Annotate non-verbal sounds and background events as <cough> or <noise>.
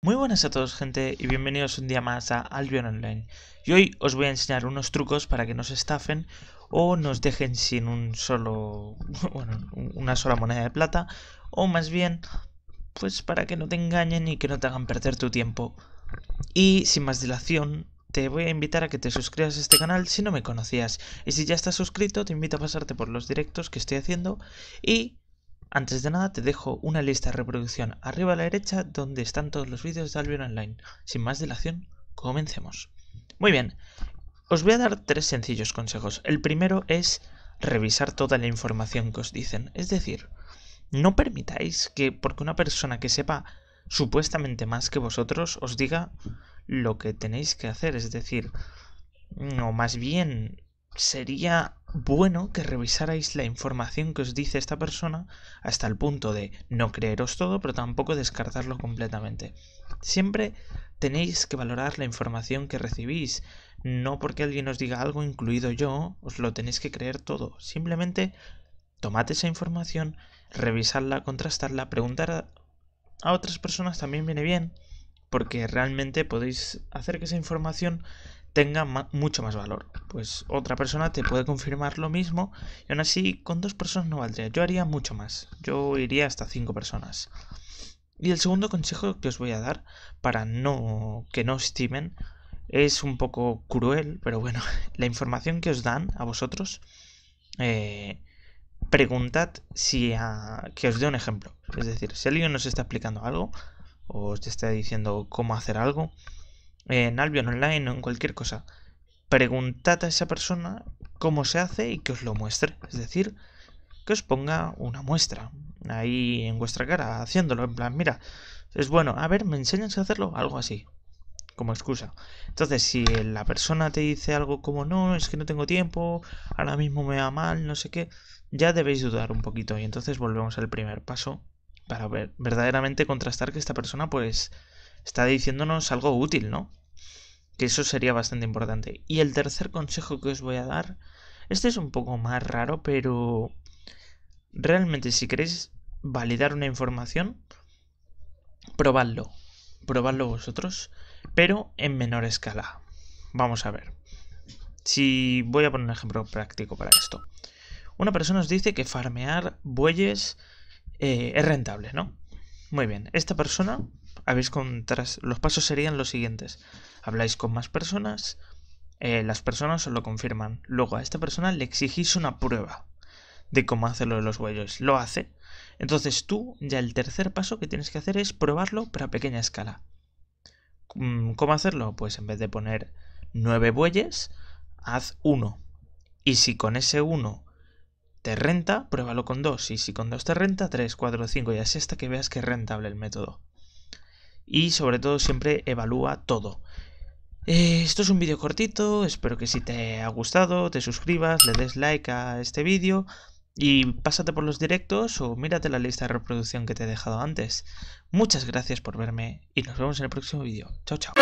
Muy buenas a todos gente y bienvenidos un día más a Albion Online y hoy os voy a enseñar unos trucos para que nos estafen o nos dejen sin un solo, <laughs> bueno, una sola moneda de plata o más bien pues para que no te engañen y que no te hagan perder tu tiempo y sin más dilación te voy a invitar a que te suscribas a este canal si no me conocías y si ya estás suscrito te invito a pasarte por los directos que estoy haciendo y antes de nada te dejo una lista de reproducción arriba a la derecha donde están todos los vídeos de Albion Online. Sin más dilación, comencemos. Muy bien, os voy a dar tres sencillos consejos. El primero es revisar toda la información que os dicen. Es decir, no permitáis que porque una persona que sepa supuestamente más que vosotros os diga lo que tenéis que hacer. Es decir, no, más bien sería bueno que revisarais la información que os dice esta persona hasta el punto de no creeros todo, pero tampoco descartarlo completamente. Siempre tenéis que valorar la información que recibís. No porque alguien os diga algo, incluido yo, os lo tenéis que creer todo. Simplemente tomad esa información, revisarla, contrastarla, preguntar a otras personas también viene bien, porque realmente podéis hacer que esa información tenga mucho más valor. Pues otra persona te puede confirmar lo mismo y aún así con dos personas no valdría. Yo haría mucho más. Yo iría hasta cinco personas. Y el segundo consejo que os voy a dar para no que no estimen es un poco cruel, pero bueno, <laughs> la información que os dan a vosotros, eh, preguntad si a, que os dé un ejemplo. Es decir, si alguien nos está explicando algo, o os está diciendo cómo hacer algo, en Albion Online o en cualquier cosa, preguntad a esa persona cómo se hace y que os lo muestre. Es decir, que os ponga una muestra ahí en vuestra cara haciéndolo. En plan, mira, es bueno, a ver, ¿me enseñas a hacerlo? Algo así, como excusa. Entonces, si la persona te dice algo como, no, es que no tengo tiempo, ahora mismo me va mal, no sé qué, ya debéis dudar un poquito. Y entonces volvemos al primer paso para ver verdaderamente contrastar que esta persona, pues, está diciéndonos algo útil, ¿no? Que eso sería bastante importante. Y el tercer consejo que os voy a dar, este es un poco más raro, pero realmente si queréis validar una información, probadlo. Probadlo vosotros, pero en menor escala. Vamos a ver. Si voy a poner un ejemplo práctico para esto. Una persona os dice que farmear bueyes eh, es rentable, ¿no? Muy bien. Esta persona habéis contras los pasos serían los siguientes. Habláis con más personas, eh, las personas os lo confirman. Luego a esta persona le exigís una prueba de cómo hacerlo de los bueyes Lo hace. Entonces tú ya el tercer paso que tienes que hacer es probarlo pero a pequeña escala. Mm, ¿Cómo hacerlo? Pues en vez de poner nueve bueyes, haz uno. Y si con ese uno te renta, pruébalo con dos. Y si con dos te renta, tres, cuatro, cinco y así hasta que veas que es rentable el método y sobre todo siempre evalúa todo. Eh, esto es un vídeo cortito, espero que si te ha gustado te suscribas, le des like a este vídeo y pásate por los directos o mírate la lista de reproducción que te he dejado antes. Muchas gracias por verme y nos vemos en el próximo vídeo. Chao, chao.